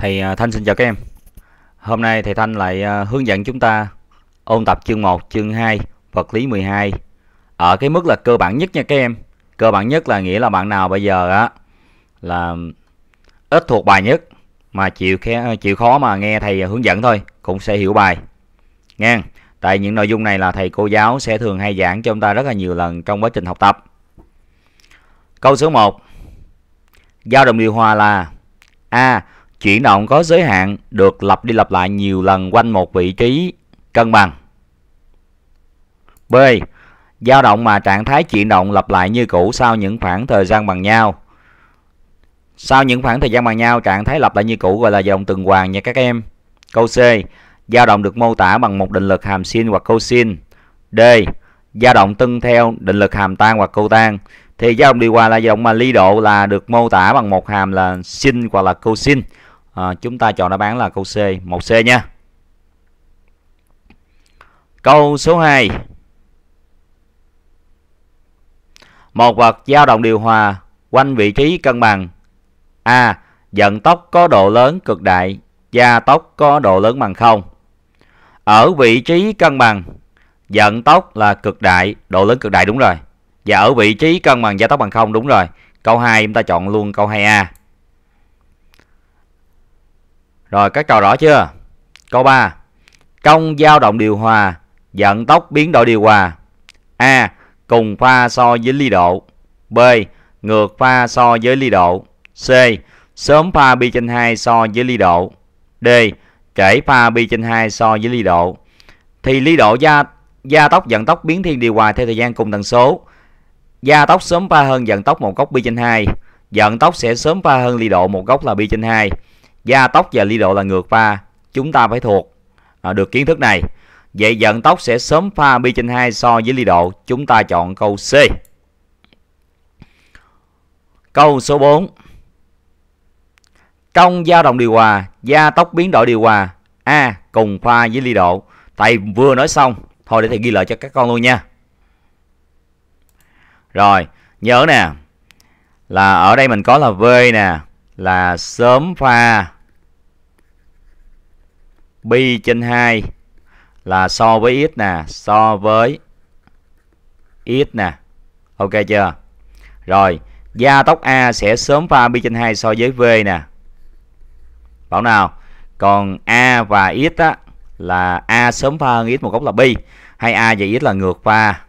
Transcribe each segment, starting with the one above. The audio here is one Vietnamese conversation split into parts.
Thầy à, Thanh xin chào các em Hôm nay thầy Thanh lại à, hướng dẫn chúng ta ôn tập chương 1, chương 2, vật lý 12 Ở cái mức là cơ bản nhất nha các em Cơ bản nhất là nghĩa là bạn nào bây giờ á là ít thuộc bài nhất mà chịu à, chịu khó mà nghe thầy hướng dẫn thôi cũng sẽ hiểu bài nha tại những nội dung này là thầy cô giáo sẽ thường hay giảng cho chúng ta rất là nhiều lần trong quá trình học tập câu số 1 dao động điều hòa là a Chuyển động có giới hạn được lặp đi lặp lại nhiều lần quanh một vị trí cân bằng. B. dao động mà trạng thái chuyển động lặp lại như cũ sau những khoảng thời gian bằng nhau. Sau những khoảng thời gian bằng nhau, trạng thái lặp lại như cũ gọi là dòng tuần hoàn nha các em. Câu C. dao động được mô tả bằng một định lực hàm sin hoặc cosin. D. dao động tương theo định lực hàm tan hoặc cotan. Thì dao động đi qua là dòng mà ly độ là được mô tả bằng một hàm là sin hoặc là cosin à, chúng ta chọn đáp án là câu C một c nha câu số 2 một vật dao động điều hòa quanh vị trí cân bằng a vận tốc có độ lớn cực đại gia tốc có độ lớn bằng không ở vị trí cân bằng vận tốc là cực đại độ lớn cực đại đúng rồi và ở vị trí cân bằng gia tốc bằng không đúng rồi câu 2 chúng ta chọn luôn câu 2A rồi các trò rõ chưa? Câu 3. Công dao động điều hòa, vận tốc biến đổi điều hòa. A. Cùng pha so với ly độ. B. Ngược pha so với ly độ. C. Sớm pha pi trên 2 so với ly độ. D. Trễ pha pi trên 2 so với ly độ. Thì ly độ gia gia tốc vận tốc biến thiên điều hòa theo thời gian cùng tần số. Gia tốc sớm pha hơn vận tốc một góc pi trên 2. Vận tốc sẽ sớm pha hơn ly độ một góc là pi trên 2 gia tốc và ly độ là ngược pha chúng ta phải thuộc à, được kiến thức này vậy vận tốc sẽ sớm pha bi trên 2 so với ly độ chúng ta chọn câu C câu số 4 công dao động điều hòa gia tốc biến đổi điều hòa a cùng pha với ly độ thầy vừa nói xong thôi để thầy ghi lại cho các con luôn nha rồi nhớ nè là ở đây mình có là v nè là sớm pha pi trên 2 là so với x nè, so với x nè. Ok chưa? Rồi, gia tốc A sẽ sớm pha pi trên 2 so với V nè. Bảo nào? Còn A và x á là A sớm pha hơn x một góc là pi, hay A và x là ngược pha.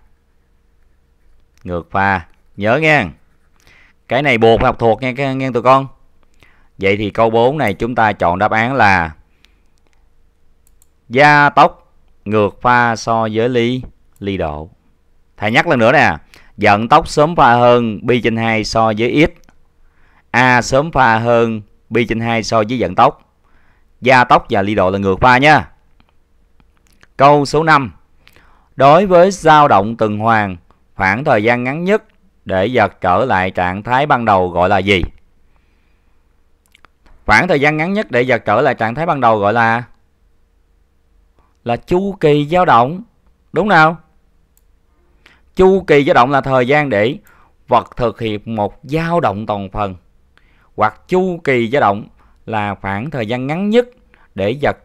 Ngược pha, nhớ nghe. Cái này buộc phải học thuộc nha các nghe tụi con. Vậy thì câu 4 này chúng ta chọn đáp án là gia tốc ngược pha so với ly ly độ. Thầy nhắc lần nữa nè, vận tốc sớm pha hơn pi trên 2 so với x. A sớm pha hơn pi trên 2 so với vận tốc. Gia tốc và ly độ là ngược pha nha. Câu số 5. Đối với dao động tuần hoàn, khoảng thời gian ngắn nhất để giật trở lại trạng thái ban đầu gọi là gì? Khoảng thời gian ngắn nhất để giật trở lại trạng thái ban đầu gọi là là chu kỳ dao động, đúng nào? Chu kỳ dao động là thời gian để vật thực hiện một dao động toàn phần hoặc chu kỳ dao động là khoảng thời gian ngắn nhất để giật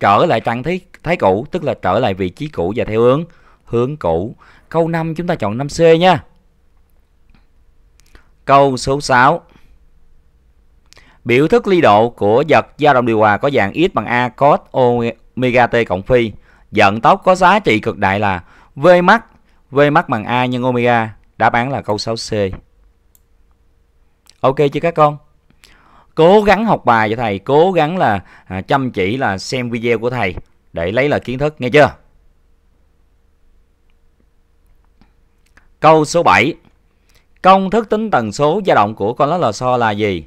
trở lại trạng thái thái cũ, tức là trở lại vị trí cũ và theo hướng hướng cũ. Câu 5 chúng ta chọn 5C nha. Câu số 6. Biểu thức ly độ của vật dao động điều hòa có dạng x bằng a cos omega t cộng phi. Vận tốc có giá trị cực đại là v max, v max bằng a nhân omega. Đáp án là câu 6C. Ok chưa các con? Cố gắng học bài cho thầy, cố gắng là à, chăm chỉ là xem video của thầy để lấy lại kiến thức nghe chưa? Câu số 7. Công thức tính tần số dao động của con lá lò xo là gì?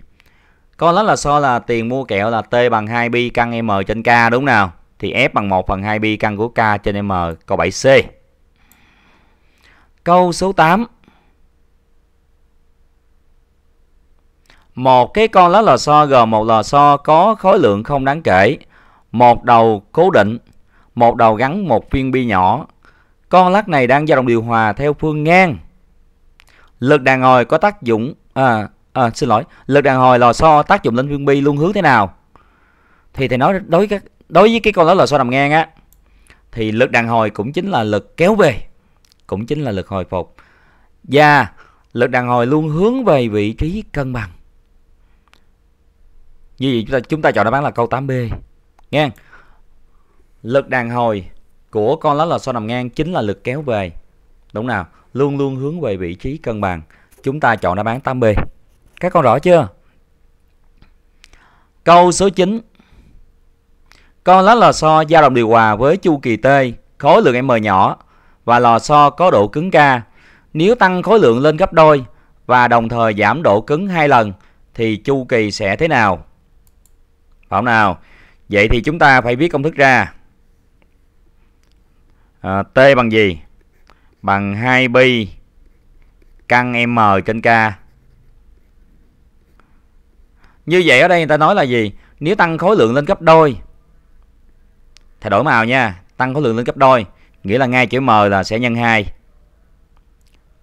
con lẽ là so là tiền mua kẹo là T bằng 2 b căn M trên K đúng nào? Thì F bằng 1 phần 2 b căn của K trên M câu 7C. Câu số 8. Một cái con lá lò xo gồm một lò xo có khối lượng không đáng kể, một đầu cố định, một đầu gắn một viên bi nhỏ. Con lắc này đang dao động điều hòa theo phương ngang. Lực đàn hồi có tác dụng à, à, xin lỗi lực đàn hồi lò xo tác dụng lên viên bi luôn hướng thế nào thì thầy nói đối với các đối với cái con ló lò xo nằm ngang á thì lực đàn hồi cũng chính là lực kéo về cũng chính là lực hồi phục và lực đàn hồi luôn hướng về vị trí cân bằng như vậy chúng ta chúng ta chọn đáp án là câu 8B nghe lực đàn hồi của con lá lò xo nằm ngang chính là lực kéo về đúng nào luôn luôn hướng về vị trí cân bằng chúng ta chọn đáp án 8B các con rõ chưa? Câu số 9 Con lá lò xo dao động điều hòa với chu kỳ T, khối lượng M nhỏ và lò xo có độ cứng K. Nếu tăng khối lượng lên gấp đôi và đồng thời giảm độ cứng hai lần thì chu kỳ sẽ thế nào? Phải không nào? Vậy thì chúng ta phải viết công thức ra. À, T bằng gì? Bằng 2 pi căn M trên K như vậy ở đây người ta nói là gì? Nếu tăng khối lượng lên gấp đôi Thay đổi màu nha Tăng khối lượng lên gấp đôi Nghĩa là ngay chữ M là sẽ nhân 2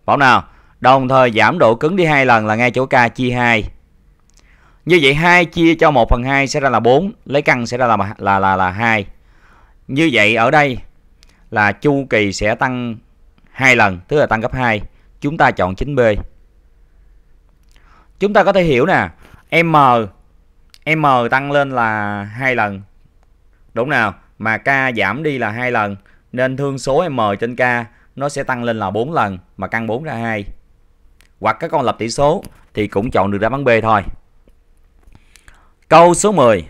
Bảo nào Đồng thời giảm độ cứng đi hai lần là ngay chỗ K chia 2 Như vậy 2 chia cho 1 phần 2 sẽ ra là 4 Lấy căn sẽ ra là, là, là, là 2 Như vậy ở đây Là chu kỳ sẽ tăng 2 lần Tức là tăng gấp 2 Chúng ta chọn 9B Chúng ta có thể hiểu nè M M tăng lên là hai lần. Đúng nào? Mà K giảm đi là hai lần nên thương số M trên K nó sẽ tăng lên là 4 lần mà căn 4 ra 2. Hoặc các con lập tỷ số thì cũng chọn được đáp án B thôi. Câu số 10.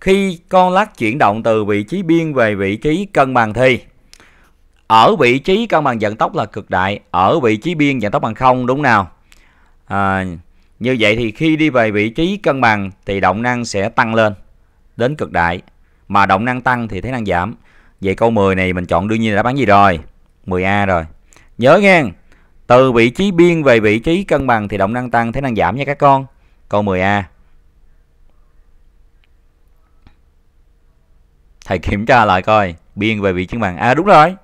Khi con lắc chuyển động từ vị trí biên về vị trí cân bằng thì ở vị trí cân bằng vận tốc là cực đại, ở vị trí biên vận tốc bằng không đúng nào? À, như vậy thì khi đi về vị trí cân bằng thì động năng sẽ tăng lên đến cực đại. Mà động năng tăng thì thế năng giảm. Vậy câu 10 này mình chọn đương nhiên là đáp án gì rồi? 10A rồi. Nhớ nghe, từ vị trí biên về vị trí cân bằng thì động năng tăng thế năng giảm nha các con. Câu 10A. Thầy kiểm tra lại coi, biên về vị trí cân bằng. À đúng rồi.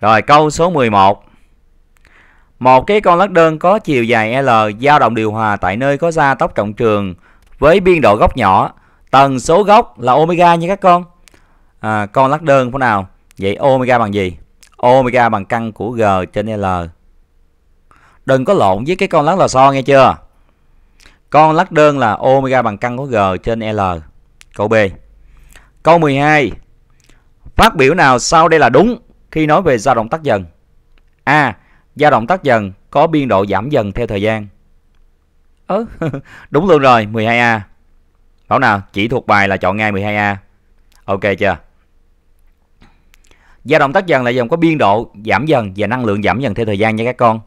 Rồi câu số 11. Một cái con lắc đơn có chiều dài L dao động điều hòa tại nơi có gia tốc trọng trường với biên độ góc nhỏ. Tần số góc là omega nha các con. À, con lắc đơn thế nào? Vậy omega bằng gì? Omega bằng căn của G trên L. Đừng có lộn với cái con lắc lò xo nghe chưa? Con lắc đơn là omega bằng căn của G trên L. Câu B. Câu 12. Phát biểu nào sau đây là đúng khi nói về dao động tắt dần? A dao động tắt dần, có biên độ giảm dần theo thời gian. Ớ, ừ. đúng luôn rồi, 12A. Bảo nào, chỉ thuộc bài là chọn ngay 12A. Ok chưa? Dao động tắt dần là dòng có biên độ giảm dần và năng lượng giảm dần theo thời gian nha các con.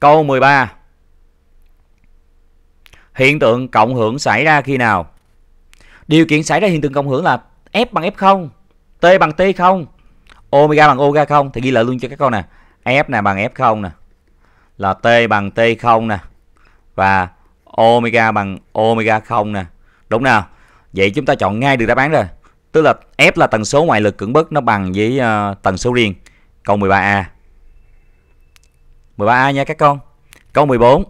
Câu 13. Hiện tượng cộng hưởng xảy ra khi nào? Điều kiện xảy ra hiện tượng cộng hưởng là F bằng F0, T bằng T0, omega bằng omega không thì ghi lại luôn cho các con nè. F này bằng F0 nè. Là T bằng T0 nè. Và omega bằng omega 0 nè. Đúng nào? Vậy chúng ta chọn ngay được đáp án rồi. Tức là F là tần số ngoại lực cưỡng bức nó bằng với uh, tần số riêng. Câu 13A. 13A nha các con. Câu 14.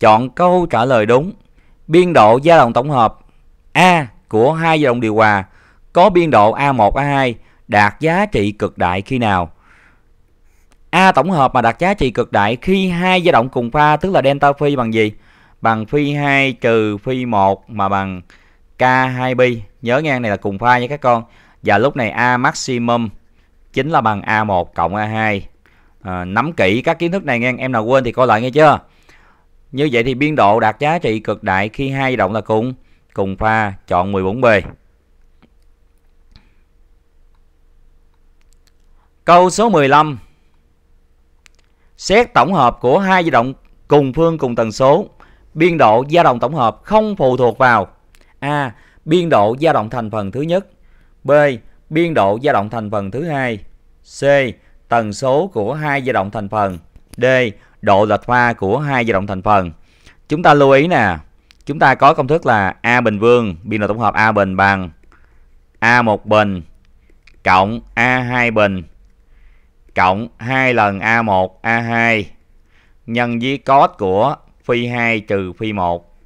Chọn câu trả lời đúng. Biên độ dao động tổng hợp A của hai dao động điều hòa có biên độ A1 A2 đạt giá trị cực đại khi nào? A tổng hợp mà đặt giá trị cực đại khi hai dao động cùng pha tức là delta phi bằng gì? Bằng phi 2 trừ phi 1 mà bằng k 2 b Nhớ ngang này là cùng pha nha các con. Và lúc này A maximum chính là bằng A1 cộng A2. À, nắm kỹ các kiến thức này ngang, em nào quên thì coi lại nghe chưa? Như vậy thì biên độ đạt giá trị cực đại khi hai dao động là cùng cùng pha chọn 14B. Câu số 15 Xét tổng hợp của hai dao động cùng phương cùng tần số, biên độ dao động tổng hợp không phụ thuộc vào A. Biên độ dao động thành phần thứ nhất B. Biên độ dao động thành phần thứ hai C. Tần số của hai dao động thành phần D. Độ lệch pha của hai dao động thành phần Chúng ta lưu ý nè Chúng ta có công thức là A bình vương Biên độ tổng hợp A bình bằng A1 bình cộng A2 bình cộng 2 lần A1 A2 nhân với cos của phi 2 trừ phi 1.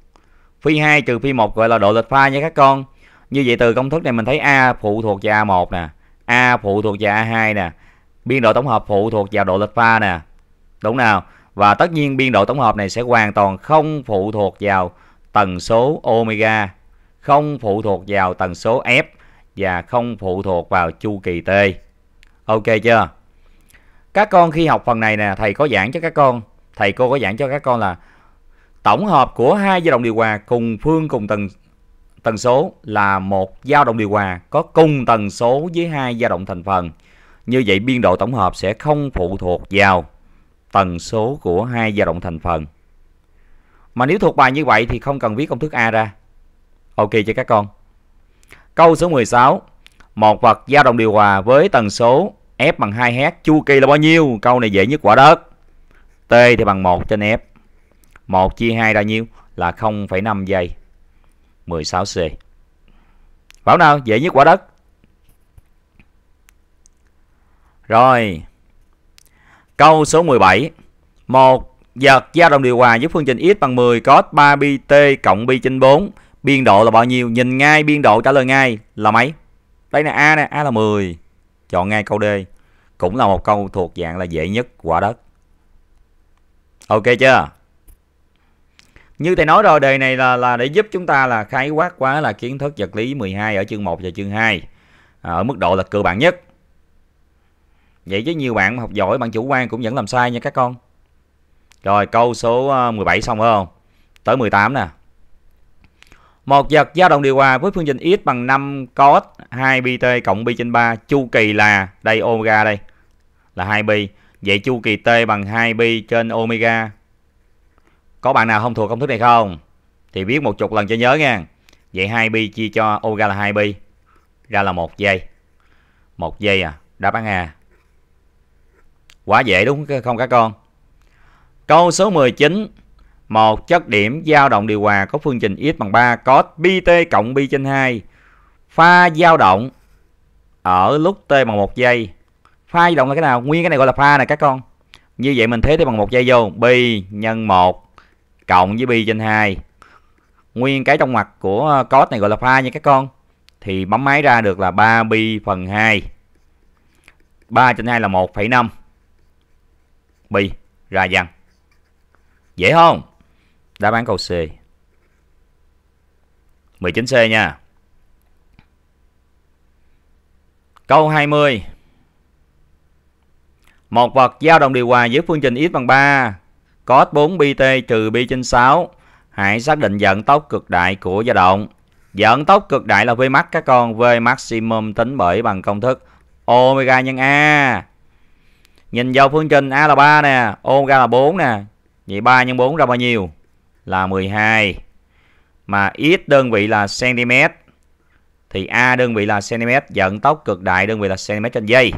Phi 2 trừ phi 1 gọi là độ lệch pha nha các con. Như vậy từ công thức này mình thấy A phụ thuộc vào A1 nè, A phụ thuộc vào A2 nè, biên độ tổng hợp phụ thuộc vào độ lệch pha nè. Đúng nào? Và tất nhiên biên độ tổng hợp này sẽ hoàn toàn không phụ thuộc vào tần số omega, không phụ thuộc vào tần số F và không phụ thuộc vào chu kỳ T. Ok chưa? các con khi học phần này nè thầy có giảng cho các con thầy cô có giảng cho các con là tổng hợp của hai dao động điều hòa cùng phương cùng tần tần số là một dao động điều hòa có cùng tần số với hai dao động thành phần như vậy biên độ tổng hợp sẽ không phụ thuộc vào tần số của hai dao động thành phần mà nếu thuộc bài như vậy thì không cần viết công thức A ra ok cho các con câu số 16 một vật dao động điều hòa với tần số F bằng 2H Chu kỳ là bao nhiêu Câu này dễ nhất quả đất T thì bằng 1 trên F 1 chia 2 ra nhiêu Là 0,5 giây 16C Bảo nào dễ nhất quả đất Rồi Câu số 17 1 Giật dao động điều hòa giúp phương trình x bằng 10 cos 3 t cộng b trên 4 Biên độ là bao nhiêu? Nhìn ngay biên độ trả lời ngay là mấy? Đây là A nè, A là 10 Chọn ngay câu D cũng là một câu thuộc dạng là dễ nhất quả đất ok chưa như thầy nói rồi đề này là là để giúp chúng ta là khái quát quá là kiến thức vật lý 12 ở chương 1 và chương 2 à, ở mức độ là cơ bản nhất vậy chứ nhiều bạn học giỏi bạn chủ quan cũng vẫn làm sai nha các con rồi câu số 17 à, xong phải không tới 18 nè một vật dao động điều hòa với phương trình x bằng 5 cos 2 bt cộng b trên 3 chu kỳ là đây omega đây là 2pi. Vậy chu kỳ T bằng 2pi trên omega. Có bạn nào không thuộc công thức này không? Thì viết một chục lần cho nhớ nha. Vậy 2pi chia cho omega là 2pi. Ra là một giây. một giây à, đáp án A. Quá dễ đúng không các con? Câu số 19 một chất điểm dao động điều hòa có phương trình x bằng 3 cos bt cộng b trên 2 pha dao động ở lúc t bằng một giây pha di động là cái nào nguyên cái này gọi là pha này các con như vậy mình thế thì bằng một dây vô pi nhân 1 cộng với pi trên 2 nguyên cái trong mặt của ờ, code này gọi là pha nha các con thì bấm máy ra được là 3 pi phần 2 3 trên 2 là 1,5 pi ra dần. dễ không đáp án câu C 19C nha câu 20 một vật dao động điều hòa với phương trình x bằng 3, cos 4bt trừ pi trên 6. Hãy xác định vận tốc cực đại của dao động. Vận tốc cực đại là V max các con, V maximum tính bởi bằng công thức omega nhân a. Nhìn vào phương trình a là 3 nè, omega là 4 nè. Vậy 3 nhân 4 ra bao nhiêu? Là 12. Mà x đơn vị là cm thì a đơn vị là cm, vận tốc cực đại đơn vị là cm trên giây.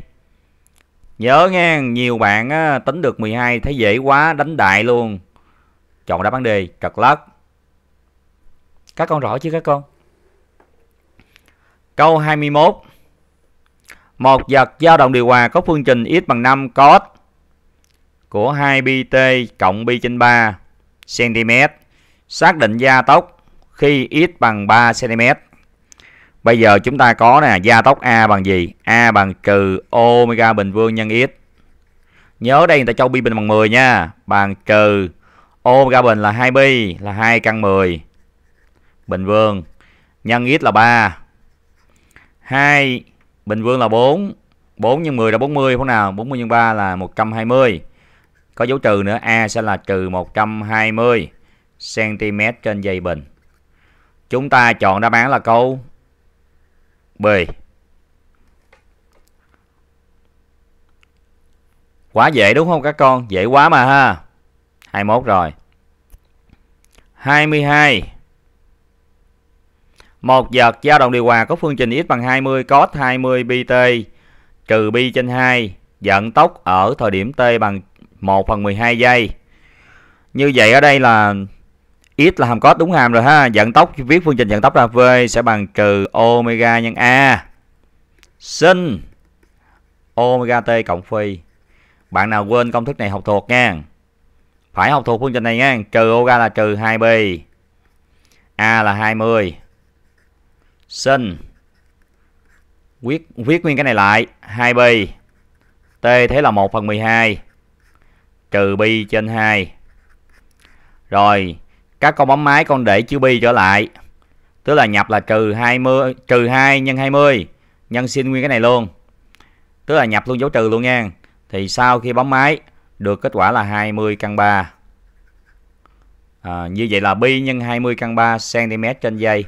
Nhớ nha, nhiều bạn á, tính được 12 thấy dễ quá, đánh đại luôn. Chọn đáp án D, trật lất. Các con rõ chứ các con? Câu 21. Một vật dao động điều hòa có phương trình x bằng 5 cos của 2pt cộng pi trên 3 cm. Xác định gia tốc khi x bằng 3 cm. Bây giờ chúng ta có nè, gia tốc A bằng gì? A bằng trừ omega bình phương nhân x. Nhớ đây người ta cho pi bình bằng 10 nha. Bằng trừ omega bình là 2 pi là 2 căn 10 bình phương nhân x là 3. 2 bình phương là 4. 4 nhân 10 là 40 không nào? 40 nhân 3 là 120. Có dấu trừ nữa, A sẽ là trừ 120 cm trên dây bình. Chúng ta chọn đáp án là câu B. Quá dễ đúng không các con? Dễ quá mà ha. 21 rồi. 22. Một vật dao động điều hòa có phương trình x bằng 20 cos 20 bt trừ pi trên 2 vận tốc ở thời điểm t bằng 1 phần 12 giây. Như vậy ở đây là X là hàm cos đúng hàm rồi ha. Vận tốc viết phương trình vận tốc ra V sẽ bằng trừ omega nhân A. Sin omega t cộng phi. Bạn nào quên công thức này học thuộc nha. Phải học thuộc phương trình này nha. Trừ omega là trừ 2 b. A là 20. Sin viết viết nguyên cái này lại 2 b T thế là 1 phần 12 trừ b trên 2. Rồi các con bấm máy con để chữ bi trở lại tức là nhập là trừ 20 trừ 2 nhân 20 nhân sin nguyên cái này luôn tức là nhập luôn dấu trừ luôn nha thì sau khi bấm máy được kết quả là 20 căn 3 à, như vậy là bi nhân 20 căn 3 cm trên giây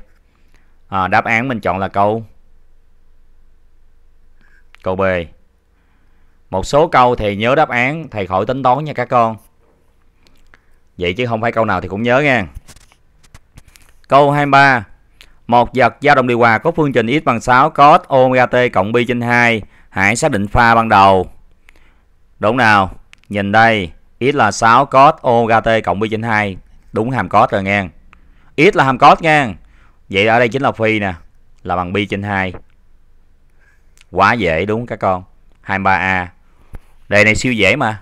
à, đáp án mình chọn là câu câu B một số câu thì nhớ đáp án thầy khỏi tính toán nha các con Vậy chứ không phải câu nào thì cũng nhớ nha. Câu 23. Một vật dao động điều hòa có phương trình x bằng 6 cos omega t cộng pi trên 2. Hãy xác định pha ban đầu. Đúng nào? Nhìn đây, x là 6 cos omega t cộng pi trên 2. Đúng hàm cos rồi nha. x là hàm cos nha. Vậy ở đây chính là phi nè, là bằng pi trên 2. Quá dễ đúng các con. 23a. Đề này siêu dễ mà.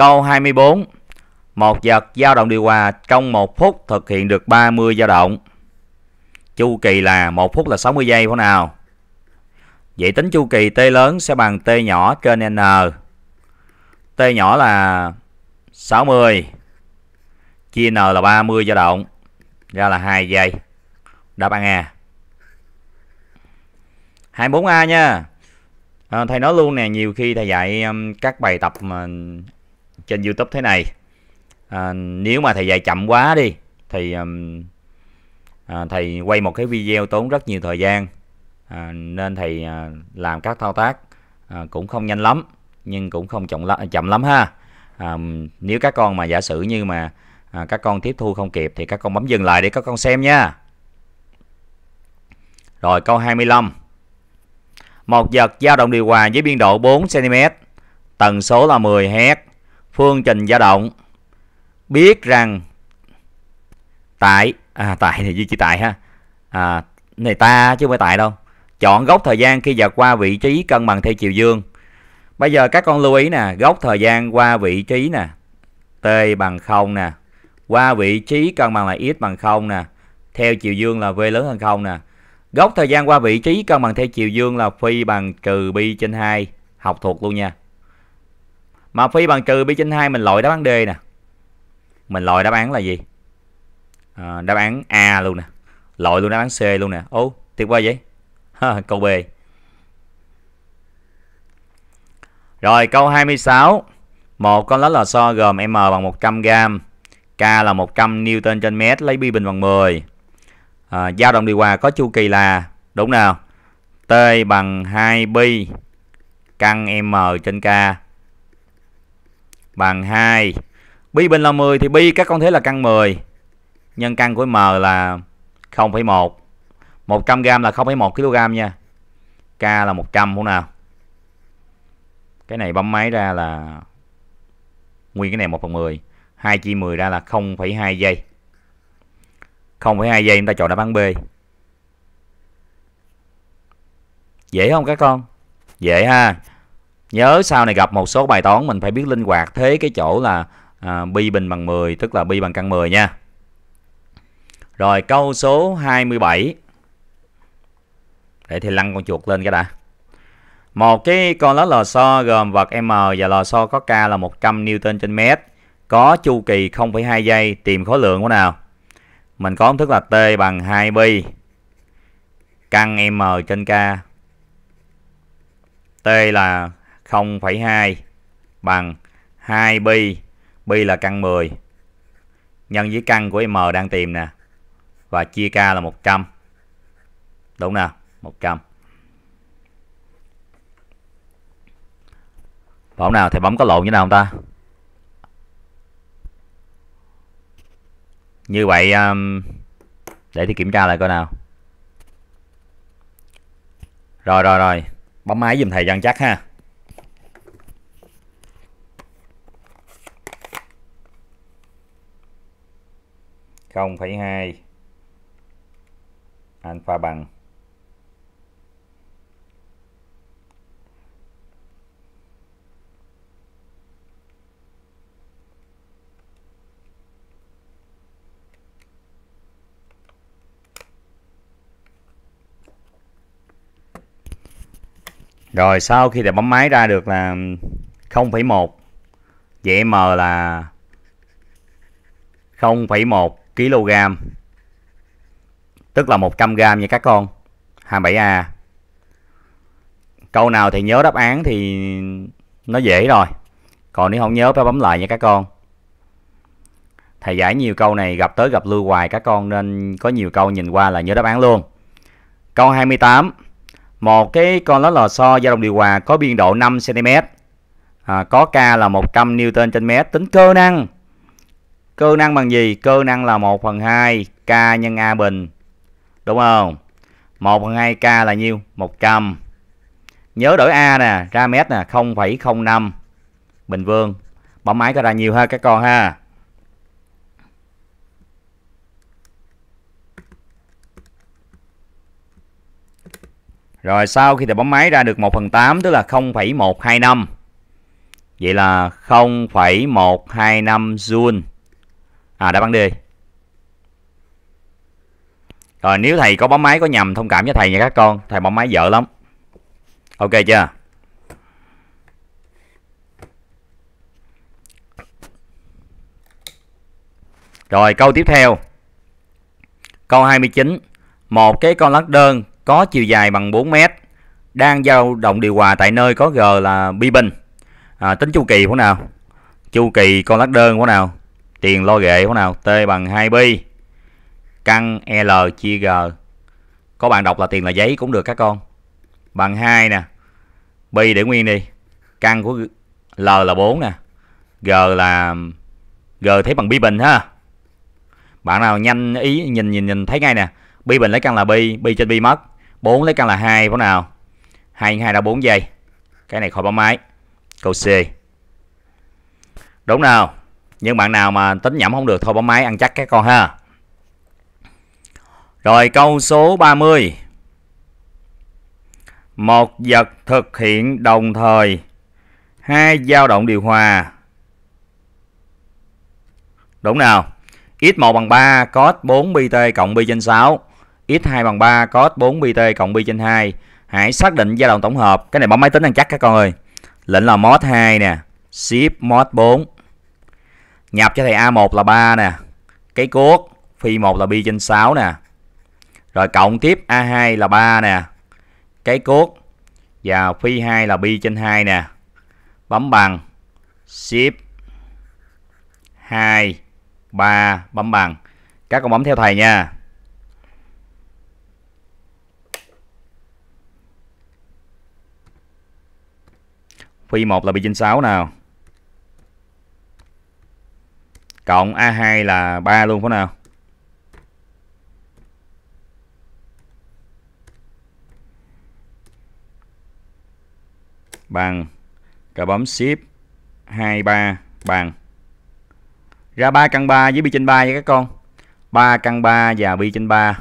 Câu 24. Một vật dao động điều hòa trong một phút thực hiện được 30 dao động. Chu kỳ là một phút là 60 giây phải nào? Vậy tính chu kỳ T lớn sẽ bằng T nhỏ trên N. T nhỏ là 60 chia N là 30 dao động ra là 2 giây. Đáp án A. 24A nha. À, thầy nói luôn nè, nhiều khi thầy dạy um, các bài tập mà trên YouTube thế này à, nếu mà thầy dạy chậm quá đi thì um, à, thầy quay một cái video tốn rất nhiều thời gian à, nên thầy à, làm các thao tác à, cũng không nhanh lắm nhưng cũng không chậm lắm, chậm lắm ha à, nếu các con mà giả sử như mà à, các con tiếp thu không kịp thì các con bấm dừng lại để các con xem nha rồi câu 25 một vật dao động điều hòa với biên độ 4 cm tần số là 10 Hz phương trình dao động biết rằng tại à, tại thì duy chỉ tại ha à, này ta chứ không phải tại đâu chọn gốc thời gian khi dạt qua vị trí cân bằng theo chiều dương bây giờ các con lưu ý nè gốc thời gian qua vị trí nè t bằng không nè qua vị trí cân bằng là x bằng không nè theo chiều dương là v lớn hơn không nè gốc thời gian qua vị trí cân bằng theo chiều dương là phi bằng trừ bi trên 2 học thuộc luôn nha mà phi bằng trừ pi trên 2 mình loại đáp án D nè mình loại đáp án là gì à, đáp án A luôn nè loại luôn đáp án C luôn nè ô tuyệt vời vậy câu B rồi câu 26 một con lách lò xo gồm M bằng 100g K là 100 Newton trên mét lấy bi bình bằng 10 à, ờ, dao động điều hòa có chu kỳ là đúng nào T bằng 2 bi căn M trên K bằng 2. Pi bình là 10 thì pi các con thế là căn 10. Nhân căn của M là 0,1. 100 g là 0,1 kg nha. K là 100 không nào. Cái này bấm máy ra là nguyên cái này 1 phần 10. 2 chia 10 ra là 0,2 giây. 0,2 giây chúng ta chọn đáp án B. Dễ không các con? Dễ ha. Nhớ sau này gặp một số bài toán mình phải biết linh hoạt thế cái chỗ là à, pi bình bằng 10 tức là pi bằng căn 10 nha. Rồi câu số 27. Để thì lăn con chuột lên cái đã. Một cái con ló lò xo gồm vật M và lò xo có K là 100 Newton trên mét. Có chu kỳ 0,2 giây tìm khối lượng của nào. Mình có công thức là T bằng 2 pi căn M trên K. T là 0,2 bằng 2 pi, pi là căn 10 nhân với căn của M đang tìm nè và chia K là 100. Đúng nè, 100. Bỗng nào thầy bấm có lộn như nào không ta? Như vậy um, để thì kiểm tra lại coi nào. Rồi rồi rồi, bấm máy giùm thầy dần chắc ha. 0,2 alpha bằng 0,2 rồi sau khi đã bấm máy ra được là 0,1 vậy m là 0,1 kg tức là 100 g nha các con 27A câu nào thì nhớ đáp án thì nó dễ rồi còn nếu không nhớ phải bấm lại nha các con thầy giải nhiều câu này gặp tới gặp lưu hoài các con nên có nhiều câu nhìn qua là nhớ đáp án luôn câu 28 một cái con ló lò xo dao động điều hòa có biên độ 5 cm à, có K là 100 Newton trên mét tính cơ năng cơ năng bằng gì cơ năng là 1 phần 2 k nhân a bình đúng không 1 phần 2 k là nhiêu 100 nhớ đổi a nè ra mét nè 0,05 bình vương bấm máy có ra nhiều ha các con ha Rồi sau khi thì bấm máy ra được 1 phần 8 tức là 0,125. Vậy là 0,125 joule à đáp án D rồi nếu thầy có bấm máy có nhầm thông cảm với thầy nha các con thầy bấm máy dở lắm ok chưa Rồi câu tiếp theo. Câu 29. Một cái con lắc đơn có chiều dài bằng 4 mét đang dao động điều hòa tại nơi có G là bi bình. À, tính chu kỳ của nào? Chu kỳ con lắc đơn của nào? tiền lo ghệ của nào t bằng 2 pi căn l chia g có bạn đọc là tiền là giấy cũng được các con bằng 2 nè pi để nguyên đi căn của l là 4 nè g là g thấy bằng pi bình ha bạn nào nhanh ý nhìn nhìn nhìn thấy ngay nè pi bình lấy căn là pi pi trên pi mất 4 lấy căn là 2 phải nào 2 2 là 4 giây cái này khỏi bấm máy câu C đúng nào nhưng bạn nào mà tính nhẩm không được thôi bấm máy ăn chắc các con ha rồi câu số 30 một vật thực hiện đồng thời hai dao động điều hòa đúng nào x1 bằng 3 cos 4 bt cộng b trên 6 x2 bằng 3 cos 4 bt cộng b trên 2 hãy xác định dao động tổng hợp cái này bấm máy tính ăn chắc các con ơi lệnh là mod 2 nè shift mod 4 nhập cho thầy A1 là 3 nè cái cuốc phi 1 là pi trên 6 nè rồi cộng tiếp A2 là 3 nè cái cuốc và phi 2 là pi trên 2 nè bấm bằng shift 2 3 bấm bằng các con bấm theo thầy nha phi 1 là pi trên 6 nào cộng A2 là 3 luôn phải nào bằng cờ bấm ship 23 bằng ra 3 căn 3 với bi trên 3 nha các con 3 căn 3 và bi trên 3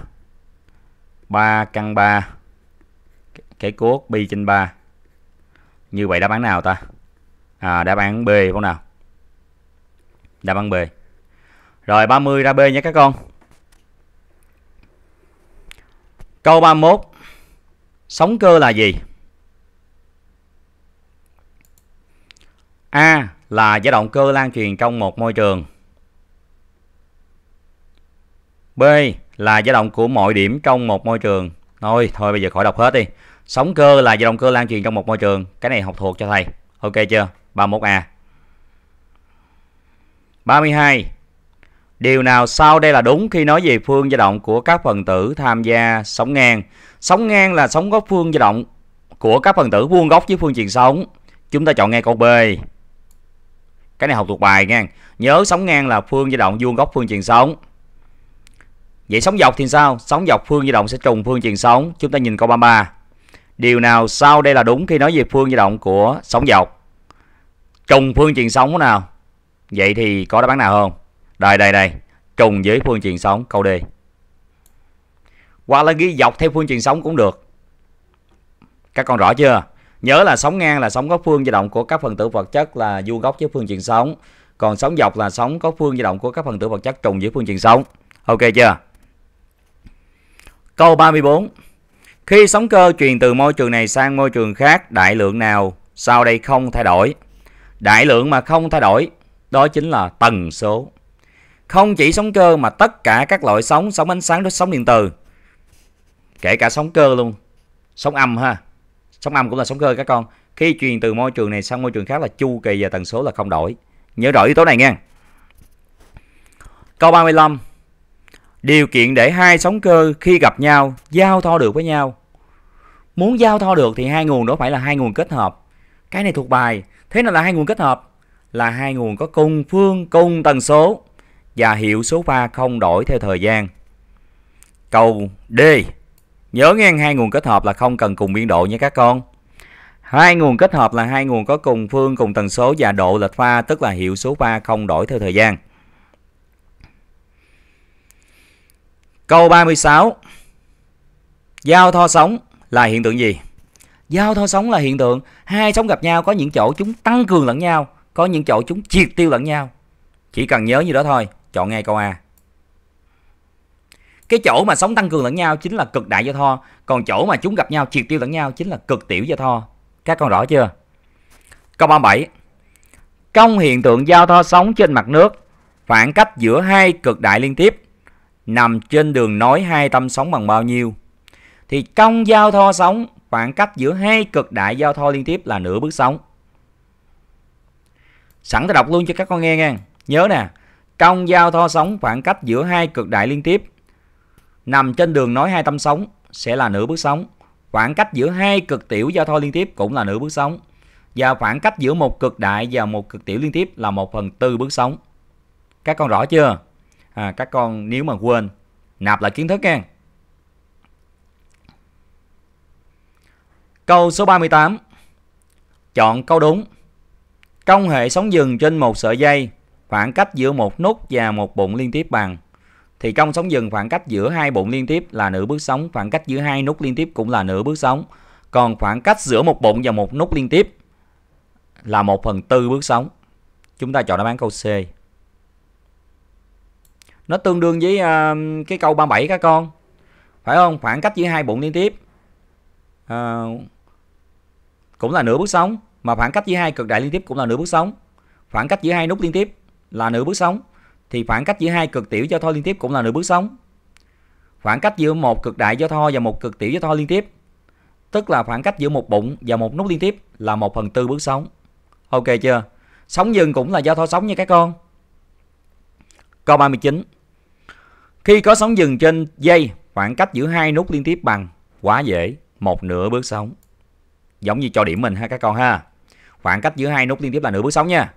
3 căn 3 cái cốt bi trên 3 như vậy đáp án nào ta à, đáp án B không nào đáp án B rồi 30 ra B nha các con. Câu 31. Sóng cơ là gì? A là dao động cơ lan truyền trong một môi trường. B là dao động của mọi điểm trong một môi trường. Thôi, thôi bây giờ khỏi đọc hết đi. Sóng cơ là dao động cơ lan truyền trong một môi trường. Cái này học thuộc cho thầy. Ok chưa? 31A. 32. Điều nào sau đây là đúng khi nói về phương dao động của các phần tử tham gia sóng ngang? Sóng ngang là sóng góc phương dao động của các phần tử vuông góc với phương truyền sóng. Chúng ta chọn ngay câu B. Cái này học thuộc bài nha. Nhớ sóng ngang là phương dao động vuông góc phương truyền sóng. Vậy sóng dọc thì sao? Sóng dọc phương dao động sẽ trùng phương truyền sóng. Chúng ta nhìn câu 33. Điều nào sau đây là đúng khi nói về phương dao động của sóng dọc? Trùng phương truyền sóng nào? Vậy thì có đáp án nào không? Đây đây đây, trùng với phương truyền sóng câu D. Hoặc là ghi dọc theo phương truyền sóng cũng được. Các con rõ chưa? Nhớ là sóng ngang là sóng góc phương di động của các phần tử vật chất là vuông góc với phương truyền sóng Còn sóng dọc là sóng có phương di động của các phần tử vật chất trùng với phương truyền sóng Ok chưa? Câu 34. Khi sóng cơ truyền từ môi trường này sang môi trường khác, đại lượng nào sau đây không thay đổi? Đại lượng mà không thay đổi đó chính là tần số. Không chỉ sóng cơ mà tất cả các loại sóng, sóng ánh sáng, sóng điện từ. Kể cả sóng cơ luôn. Sóng âm ha. Sóng âm cũng là sóng cơ các con. Khi truyền từ môi trường này sang môi trường khác là chu kỳ và tần số là không đổi. Nhớ rõ yếu tố này nha. Câu 35. Điều kiện để hai sóng cơ khi gặp nhau giao thoa được với nhau. Muốn giao thoa được thì hai nguồn đó phải là hai nguồn kết hợp. Cái này thuộc bài. Thế nào là hai nguồn kết hợp? Là hai nguồn có cùng phương, cùng tần số và hiệu số pha không đổi theo thời gian. Câu D. Nhớ ngang hai nguồn kết hợp là không cần cùng biên độ nha các con. Hai nguồn kết hợp là hai nguồn có cùng phương, cùng tần số và độ lệch pha, tức là hiệu số pha không đổi theo thời gian. Câu 36. Giao thoa sóng là hiện tượng gì? Giao thoa sóng là hiện tượng hai sóng gặp nhau có những chỗ chúng tăng cường lẫn nhau, có những chỗ chúng triệt tiêu lẫn nhau. Chỉ cần nhớ như đó thôi. Chọn ngay câu A. Cái chỗ mà sóng tăng cường lẫn nhau chính là cực đại giao thoa, còn chỗ mà chúng gặp nhau triệt tiêu lẫn nhau chính là cực tiểu giao thoa. Các con rõ chưa? Câu 37. Công hiện tượng giao thoa sóng trên mặt nước, khoảng cách giữa hai cực đại liên tiếp nằm trên đường nối hai tâm sóng bằng bao nhiêu? Thì công giao thoa sóng khoảng cách giữa hai cực đại giao thoa liên tiếp là nửa bước sóng. Sẵn ta đọc luôn cho các con nghe nha. Nhớ nè, công giao thoa sóng khoảng cách giữa hai cực đại liên tiếp nằm trên đường nối hai tâm sóng sẽ là nửa bước sóng. Khoảng cách giữa hai cực tiểu giao thoa liên tiếp cũng là nửa bước sóng. Và khoảng cách giữa một cực đại và một cực tiểu liên tiếp là một phần tư bước sóng. Các con rõ chưa? À, các con nếu mà quên, nạp lại kiến thức nha. Câu số 38. Chọn câu đúng. Công hệ sóng dừng trên một sợi dây Khoảng cách giữa một nút và một bụng liên tiếp bằng. Thì cong sóng dừng khoảng cách giữa hai bụng liên tiếp là nửa bước sóng, khoảng cách giữa hai nút liên tiếp cũng là nửa bước sóng. Còn khoảng cách giữa một bụng và một nút liên tiếp là một phần tư bước sóng. Chúng ta chọn đáp án câu C. Nó tương đương với uh, cái câu 37 các con. Phải không? Khoảng cách giữa hai bụng liên tiếp uh, cũng là nửa bước sóng. Mà khoảng cách giữa hai cực đại liên tiếp cũng là nửa bước sóng. Khoảng cách giữa hai nút liên tiếp là nửa bước sóng thì khoảng cách giữa hai cực tiểu giao thoa liên tiếp cũng là nửa bước sóng. Khoảng cách giữa một cực đại giao thoa và một cực tiểu giao thoa liên tiếp tức là khoảng cách giữa một bụng và một nút liên tiếp là một phần tư bước sóng. Ok chưa? Sóng dừng cũng là giao thoa sóng như các con. Câu 39. Khi có sóng dừng trên dây, khoảng cách giữa hai nút liên tiếp bằng quá dễ, một nửa bước sóng. Giống như cho điểm mình ha các con ha. Khoảng cách giữa hai nút liên tiếp là nửa bước sóng nha.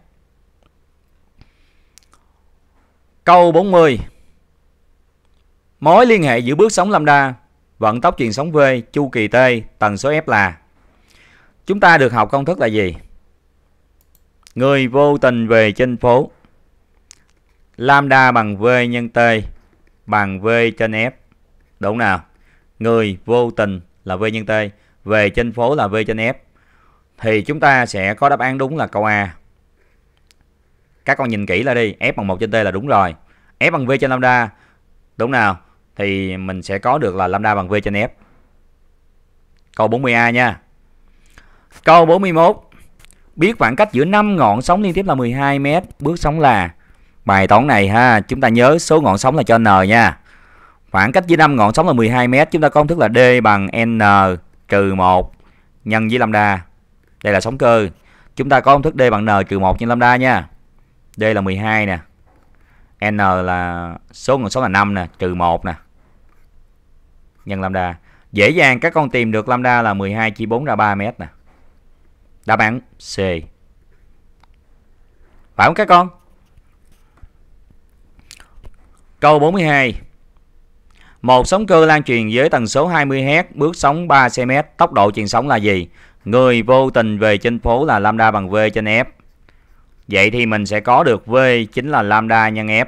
Câu 40 Mối liên hệ giữa bước sóng lambda, vận tốc truyền sóng V, chu kỳ T, tần số F là Chúng ta được học công thức là gì? Người vô tình về trên phố Lambda bằng V nhân T bằng V trên F Đúng nào? Người vô tình là V nhân T Về trên phố là V trên F Thì chúng ta sẽ có đáp án đúng là câu A các con nhìn kỹ là đi f bằng 1 trên t là đúng rồi f bằng v trên lambda đúng nào thì mình sẽ có được là lambda bằng v trên f câu 40a nha câu 41 biết khoảng cách giữa 5 ngọn sóng liên tiếp là 12 m bước sóng là bài toán này ha chúng ta nhớ số ngọn sóng là cho n nha khoảng cách giữa 5 ngọn sóng là 12 m chúng ta có công thức là d bằng n trừ 1 nhân với lambda đây là sóng cơ chúng ta có công thức d bằng n trừ 1 nhân lambda nha D là 12 nè. N là số ngọn số là 5 nè, trừ 1 nè. Nhân lambda. Dễ dàng các con tìm được lambda là 12 chia 4 ra 3 mét nè. Đáp án C. Phải không các con? Câu 42. Một sóng cơ lan truyền với tần số 20 Hz, bước sóng 3 cm, tốc độ truyền sóng là gì? Người vô tình về trên phố là lambda bằng v trên f. Vậy thì mình sẽ có được V chính là lambda nhân F.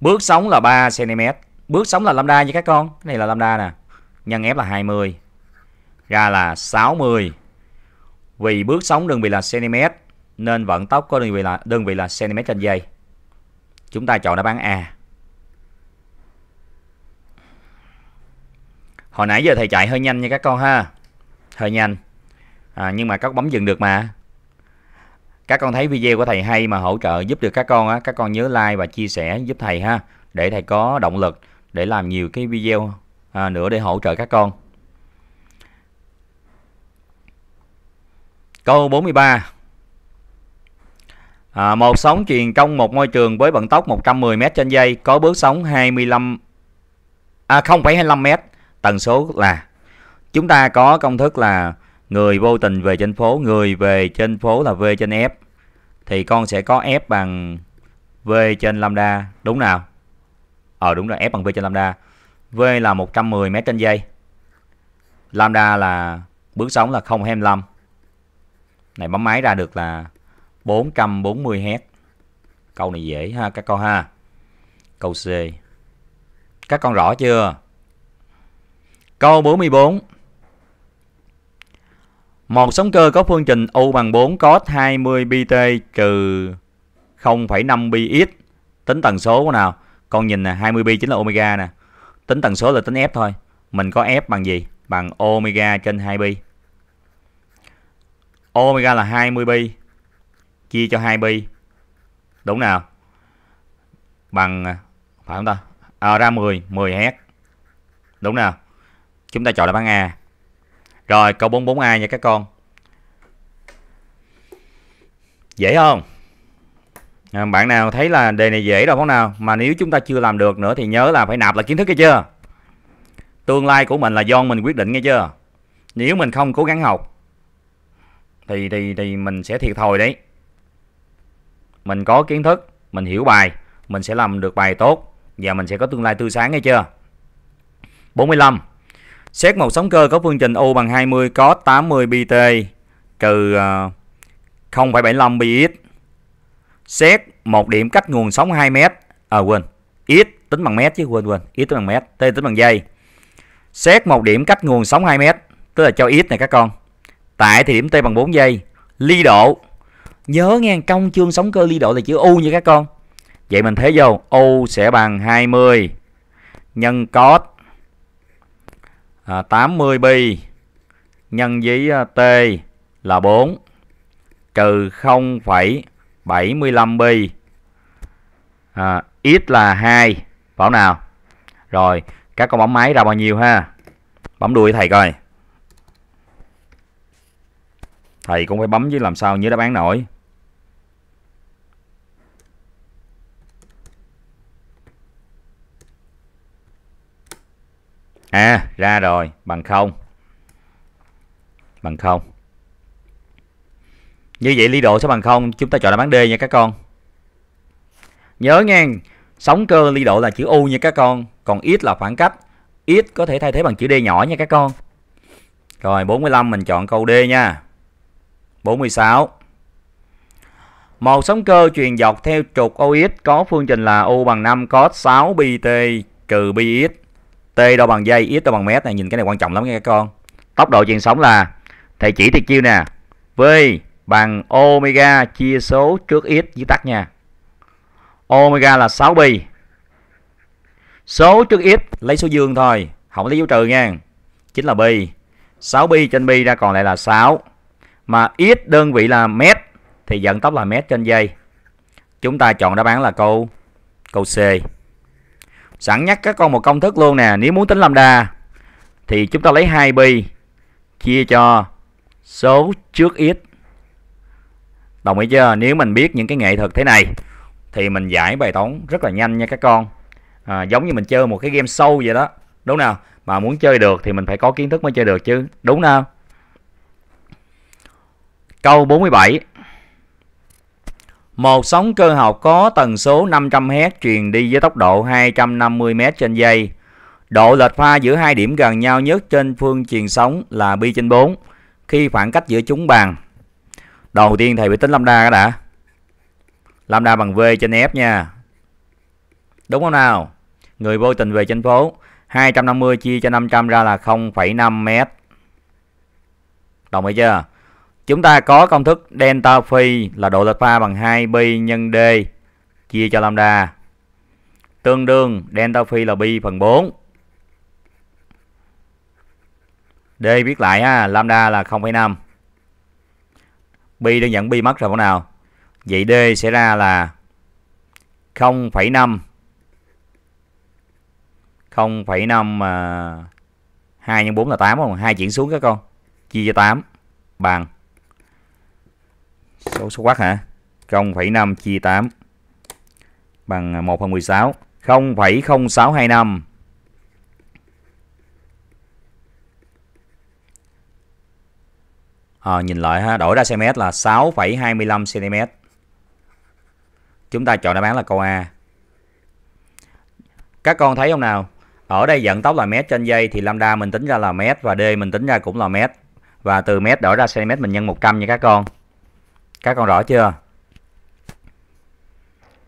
Bước sóng là 3 cm. Bước sóng là lambda nha các con. Cái này là lambda nè. Nhân F là 20. Ra là 60. Vì bước sóng đơn vị là cm nên vận tốc có đơn vị là đơn vị là cm trên giây. Chúng ta chọn đáp án A. Hồi nãy giờ thầy chạy hơi nhanh nha các con ha. Hơi nhanh. À, nhưng mà các bấm dừng được mà các con thấy video của thầy hay mà hỗ trợ giúp được các con á các con nhớ like và chia sẻ giúp thầy ha để thầy có động lực để làm nhiều cái video à, nữa để hỗ trợ các con câu 43 à, một sóng truyền trong một môi trường với vận tốc 110 m trên giây có bước sóng 25 à, 0,25 m tần số là chúng ta có công thức là người vô tình về trên phố người về trên phố là v trên f thì con sẽ có f bằng v trên lambda đúng nào ờ đúng rồi f bằng v trên lambda v là 110 m trên giây lambda là bước sóng là 0,25 này bấm máy ra được là 440 Hz câu này dễ ha các con ha câu C các con rõ chưa câu 44 một sóng cơ có phương trình U bằng 4 cos 20 pt trừ 0,5 px tính tần số của nào. Con nhìn nè, 20 pi chính là omega nè. Tính tần số là tính F thôi. Mình có F bằng gì? Bằng omega trên 2 pi. Omega là 20 pi chia cho 2 pi. Đúng nào? Bằng phải không ta? À, ra 10, 10 Hz. Đúng nào? Chúng ta chọn đáp án A. Rồi câu 44A nha các con. Dễ không? À, bạn nào thấy là đề này dễ rồi không nào? Mà nếu chúng ta chưa làm được nữa thì nhớ là phải nạp là kiến thức nghe chưa? Tương lai của mình là do mình quyết định nghe chưa? Nếu mình không cố gắng học thì thì thì mình sẽ thiệt thòi đấy. Mình có kiến thức, mình hiểu bài, mình sẽ làm được bài tốt và mình sẽ có tương lai tươi sáng nghe chưa? 45 Xét một sóng cơ có phương trình U bằng 20 có 80 pt trừ 0,75 à, px. Xét một điểm cách nguồn sóng 2 m. À quên, x tính bằng mét chứ quên quên, x tính bằng mét, t tính bằng giây. Xét một điểm cách nguồn sóng 2 m, tức là cho x này các con. Tại thì điểm t bằng 4 giây, ly độ. Nhớ nghe trong chương sóng cơ ly độ là chữ u nha các con. Vậy mình thế vô, u sẽ bằng 20 nhân cos à, 80 pi nhân với à, t là 4 trừ 0,75 pi à, x là 2 bảo nào rồi các con bấm máy ra bao nhiêu ha bấm đuôi thầy coi thầy cũng phải bấm chứ làm sao nhớ đáp án nổi à ra rồi bằng không bằng không như vậy lý độ sẽ bằng không chúng ta chọn đáp án D nha các con nhớ nha sóng cơ ly độ là chữ U nha các con còn ít là khoảng cách ít có thể thay thế bằng chữ D nhỏ nha các con rồi 45 mình chọn câu D nha 46 một sóng cơ truyền dọc theo trục OX có phương trình là U bằng 5 cos 6 bt trừ BX T đo bằng dây, x đo bằng mét này, nhìn cái này quan trọng lắm nha các con. Tốc độ truyền sóng là thầy chỉ thiệt chiêu nè. V bằng omega chia số trước x dưới tắt nha. Omega là 6 pi. Số trước x lấy số dương thôi, không lấy dấu trừ nha. Chính là pi. 6 pi trên pi ra còn lại là 6. Mà x đơn vị là mét thì vận tốc là mét trên dây. Chúng ta chọn đáp án là câu câu C sẵn nhắc các con một công thức luôn nè nếu muốn tính lambda thì chúng ta lấy 2 pi chia cho số trước x đồng ý chưa nếu mình biết những cái nghệ thuật thế này thì mình giải bài toán rất là nhanh nha các con à, giống như mình chơi một cái game sâu vậy đó đúng nào mà muốn chơi được thì mình phải có kiến thức mới chơi được chứ đúng nào câu 47 một sóng cơ học có tần số 500Hz truyền đi với tốc độ 250m trên giây. Độ lệch pha giữa hai điểm gần nhau nhất trên phương truyền sóng là pi trên 4 khi khoảng cách giữa chúng bằng. Đầu tiên thầy phải tính lambda cái đã. Lambda bằng V trên F nha. Đúng không nào? Người vô tình về trên phố 250 chia cho 500 ra là 0,5 m. Đồng ý chưa? Chúng ta có công thức delta phi là độ lệch pha bằng 2 pi nhân d chia cho lambda. Tương đương delta phi là pi phần 4. D viết lại ha, lambda là 0,5. Pi đơn giản pi mất rồi phải nào? Vậy D sẽ ra là 0,5 0,5 mà 2 nhân 4 là 8 không? 2 chuyển xuống các con. Chia cho 8 bằng Số số quát hả? 0,5 chia 8 bằng 1 phần 16. 0,0625 à, ờ, Nhìn lại ha, đổi ra cm là 6,25 cm Chúng ta chọn đáp án là câu A Các con thấy không nào? Ở đây vận tốc là mét trên giây thì lambda mình tính ra là mét và d mình tính ra cũng là mét. Và từ mét đổi ra cm mình nhân 100 nha các con. Các con rõ chưa?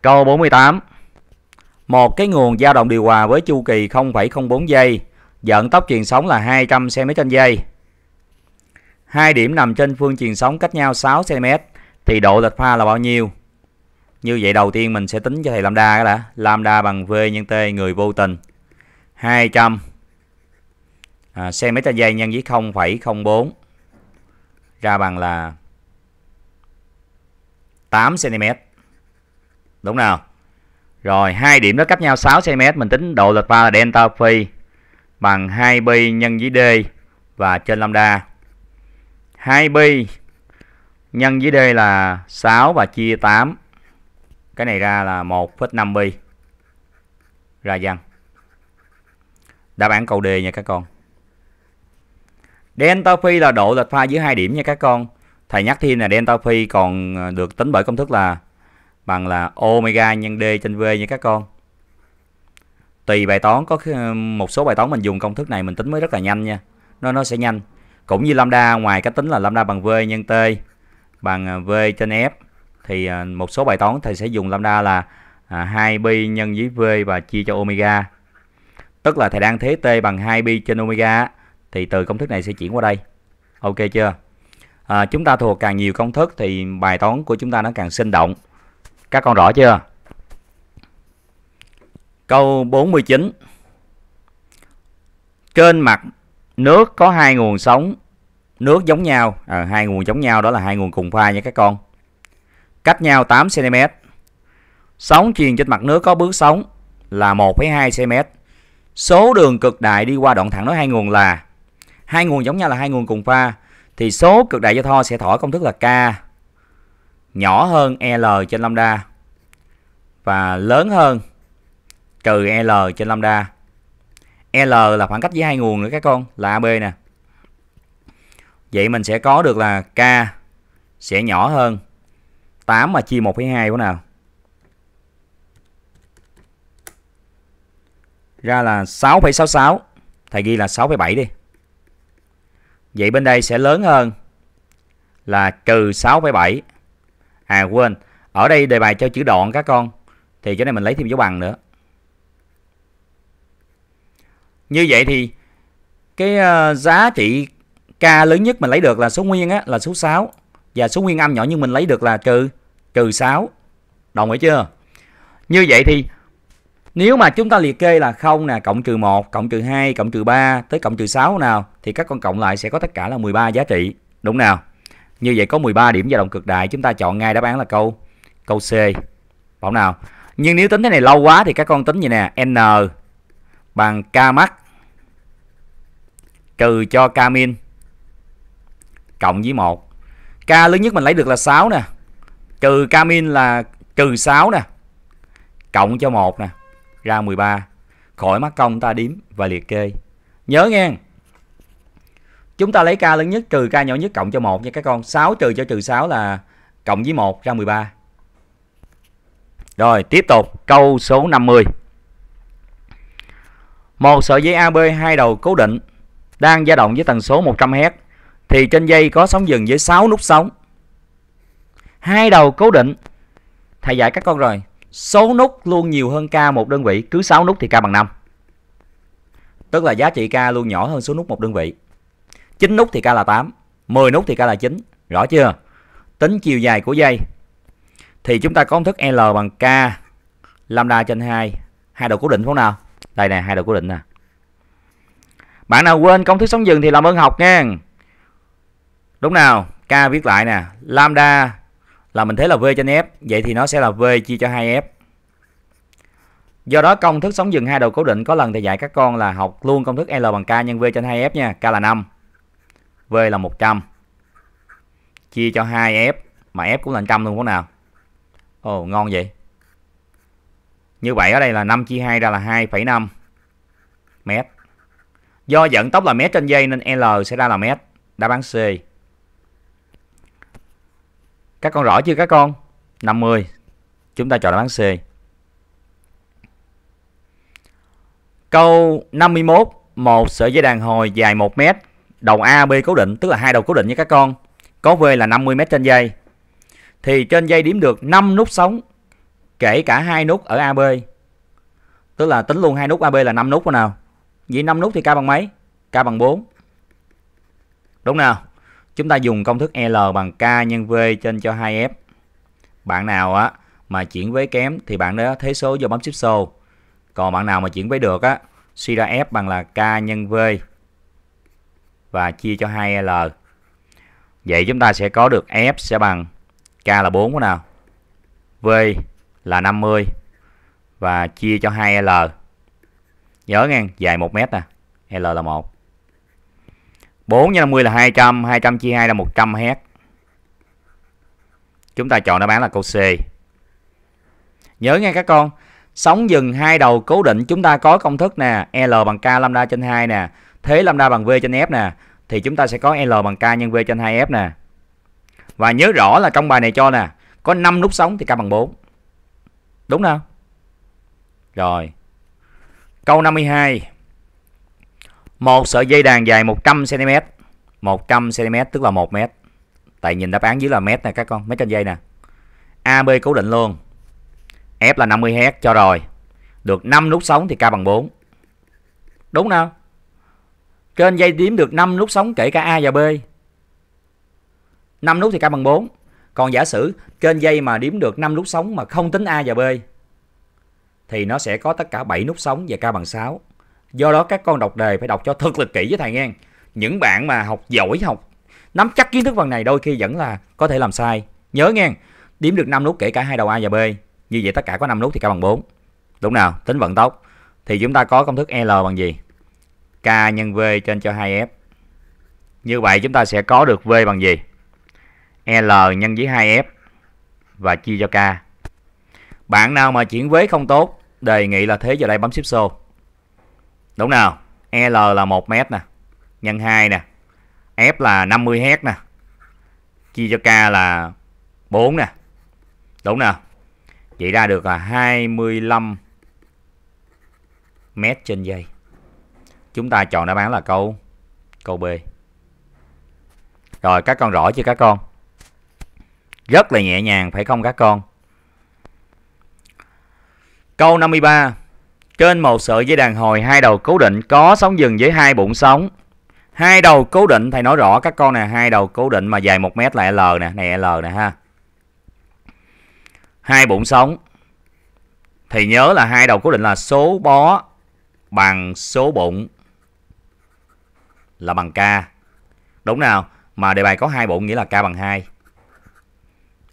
Câu 48 Một cái nguồn dao động điều hòa với chu kỳ 0,04 giây Vận tốc truyền sóng là 200 cm trên giây Hai điểm nằm trên phương truyền sóng cách nhau 6 cm Thì độ lệch pha là bao nhiêu? Như vậy đầu tiên mình sẽ tính cho thầy lambda đã. Lambda bằng V nhân T người vô tình 200 à, cm trên giây nhân với 0,04 ra bằng là 8cm Đúng nào Rồi hai điểm đó cách nhau 6cm Mình tính độ lệch pha là delta phi Bằng 2pi nhân với d Và trên lambda 2pi Nhân với d là 6 và chia 8 Cái này ra là 1,5 pi Ra dần Đáp án câu D nha các con Delta phi là độ lệch pha giữa hai điểm nha các con thầy nhắc thêm là delta phi còn ờ, được tính bởi công thức là bằng là omega nhân d trên v nha các con tùy bài toán có ờ, một số bài toán mình dùng công thức này mình tính mới rất là nhanh nha nó nó sẽ nhanh cũng như lambda ngoài cái tính là lambda bằng v nhân t bằng ờ, v trên f thì một số bài toán thầy sẽ dùng lambda là 2pi à, nhân với v và chia cho omega tức là thầy đang thế t bằng 2pi trên omega thì từ công thức này sẽ chuyển qua đây ok chưa à, chúng ta thuộc càng nhiều công thức thì bài toán của chúng ta nó càng sinh động các con rõ chưa câu 49 trên mặt nước có hai nguồn sống nước giống nhau à, hai nguồn giống nhau đó là hai nguồn cùng pha nha các con cách nhau 8 cm sóng truyền trên mặt nước có bước sóng là 1,2 cm số đường cực đại đi qua đoạn thẳng nối hai nguồn là hai nguồn giống nhau là hai nguồn cùng pha thì số cực đại giao thoa sẽ thỏa công thức là K nhỏ hơn L trên lambda và lớn hơn trừ L trên lambda. L là khoảng cách giữa hai nguồn nữa các con là AB nè. Vậy mình sẽ có được là K sẽ nhỏ hơn 8 mà chia 1 với 2 của nào. Ra là 6,66. Thầy ghi là 6,7 đi. Vậy bên đây sẽ lớn hơn là trừ 6,7. À quên, ở đây đề bài cho chữ đoạn các con. Thì chỗ này mình lấy thêm dấu bằng nữa. Như vậy thì cái ờ, giá trị k lớn nhất mình lấy được là số nguyên á, là số 6. Và số nguyên âm nhỏ nhưng mình lấy được là trừ trừ 6. Đồng ý chưa? Như vậy thì nếu mà chúng ta liệt kê là không nè, cộng trừ 1, cộng trừ 2, cộng trừ 3 tới cộng trừ 6 nào thì các con cộng lại sẽ có tất cả là 13 giá trị, đúng nào? Như vậy có 13 điểm dao động cực đại, chúng ta chọn ngay đáp án là câu câu C. Bảo nào? Nhưng nếu tính thế này lâu quá thì các con tính như nè, n bằng k max trừ cho k min cộng với 1. K lớn nhất mình lấy được là 6 nè. Trừ k min là trừ 6 nè. Cộng cho 1 nè ra 13. Khỏi mắt công ta đếm và liệt kê. Nhớ nghe. Chúng ta lấy k lớn nhất trừ k nhỏ nhất cộng cho một nha các con. 6 trừ cho trừ 6 là cộng với 1 ra 13. Rồi, tiếp tục câu số 50. Một sợi dây AB hai đầu cố định đang dao động với tần số 100 Hz thì trên dây có sóng dừng với 6 nút sóng. Hai đầu cố định. Thầy dạy các con rồi, số nút luôn nhiều hơn k một đơn vị, cứ 6 nút thì k bằng 5. Tức là giá trị k luôn nhỏ hơn số nút một đơn vị. 9 nút thì k là 8, 10 nút thì k là 9, rõ chưa? Tính chiều dài của dây thì chúng ta có công thức L bằng k lambda trên 2, hai đầu cố định phải không nào? Đây nè, hai đầu cố định nè. Bạn nào quên công thức sóng dừng thì làm ơn học nha. Đúng nào? K viết lại nè, lambda là mình thấy là V trên F vậy thì nó sẽ là V chia cho 2F do đó công thức sóng dừng hai đầu cố định có lần thì dạy các con là học luôn công thức L bằng K nhân V trên 2F nha K là 5 V là 100 chia cho 2F mà F cũng là 100 luôn có nào Ồ oh, ngon vậy như vậy ở đây là 5 chia 2 ra là 2,5 mét do dẫn tốc là mét trên dây nên L sẽ ra là mét đáp án C các con rõ chưa các con? 50. Chúng ta chọn đáp án C. Câu 51, một sợi dây đàn hồi dài 1 mét, đầu A B cố định tức là hai đầu cố định nha các con. Có V là 50 mét trên dây. Thì trên dây điểm được 5 nút sóng kể cả hai nút ở AB. Tức là tính luôn hai nút AB là 5 nút nào. Vậy 5 nút thì K bằng mấy? K bằng 4. Đúng nào? Chúng ta dùng công thức L bằng K nhân V trên cho 2F. Bạn nào á mà chuyển vế kém thì bạn đó thế số do bấm shift số. Còn bạn nào mà chuyển vế được á, suy ra F bằng là K nhân V và chia cho 2L. Vậy chúng ta sẽ có được F sẽ bằng K là 4 của nào. V là 50 và chia cho 2L. Nhớ ngang, dài 1 mét nè. L là 1. 4 x 50 là 200 200 chia 2 là 100 Hz Chúng ta chọn đáp án là câu C Nhớ nghe các con Sóng dừng hai đầu cố định chúng ta có công thức nè L bằng K lambda trên 2 nè Thế lambda bằng V trên F nè Thì chúng ta sẽ có L bằng K nhân V trên 2F nè Và nhớ rõ là trong bài này cho nè Có 5 nút sóng thì K bằng 4 Đúng không? Rồi Câu 52 một sợi dây đàn dài 100 cm 100 cm tức là 1 m tại nhìn đáp án dưới là mét nè các con mét trên dây nè AB cố định luôn F là 50 Hz cho rồi được 5 nút sóng thì K bằng 4 đúng nào trên dây tím được 5 nút sóng kể cả A và B 5 nút thì K bằng 4 còn giả sử trên dây mà điểm được 5 nút sóng mà không tính A và B thì nó sẽ có tất cả 7 nút sóng và K bằng 6 do đó các con đọc đề phải đọc cho thật là kỹ với thầy nghe những bạn mà học giỏi học nắm chắc kiến thức phần này đôi khi vẫn là có thể làm sai nhớ nghe điểm được 5 nút kể cả hai đầu a và b như vậy tất cả có 5 nút thì k bằng 4 đúng nào tính vận tốc thì chúng ta có công thức l bằng gì k nhân v trên cho 2f như vậy chúng ta sẽ có được v bằng gì l nhân với 2f và chia cho k bạn nào mà chuyển vế không tốt đề nghị là thế giờ đây bấm shift show Đúng nào? L là 1 mét nè, nhân 2 nè. F là 50 Hz nè. Chia cho K là 4 nè. Đúng nào? Vậy ra được là 25 mét trên giây. Chúng ta chọn đáp án là câu câu B. Rồi các con rõ chưa các con? Rất là nhẹ nhàng phải không các con? Câu 53 trên một sợi dây đàn hồi hai đầu cố định có sóng dừng với hai bụng sóng. Hai đầu cố định thầy nói rõ các con này hai đầu cố định mà dài 1 mét là L nè, này L nè ha. Hai bụng sóng. Thì nhớ là hai đầu cố định là số bó bằng số bụng là bằng K. Đúng nào? Mà đề bài có hai bụng nghĩa là K bằng 2.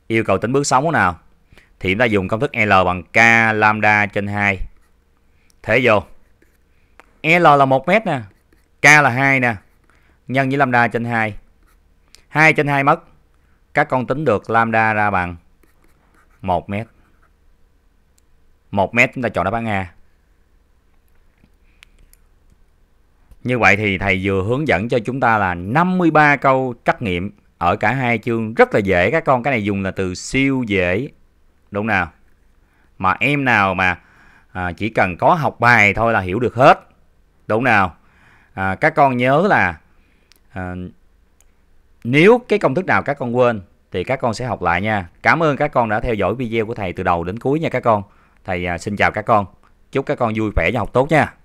Yêu cầu tính bước sóng nào? Thì chúng ta dùng công thức L bằng K lambda trên 2 Thể vô. L là 1 mét nè. K là 2 nè. Nhân với lambda trên 2. 2 trên 2 mất. Các con tính được lambda ra bằng 1 mét. 1 mét chúng ta chọn đáp án A. Như vậy thì thầy vừa hướng dẫn cho chúng ta là 53 câu trắc nghiệm ở cả hai chương rất là dễ các con cái này dùng là từ siêu dễ đúng nào mà em nào mà à, chỉ cần có học bài thôi là hiểu được hết đúng nào à, các con nhớ là à, nếu cái công thức nào các con quên thì các con sẽ học lại nha cảm ơn các con đã theo dõi video của thầy từ đầu đến cuối nha các con thầy à, xin chào các con chúc các con vui vẻ và học tốt nha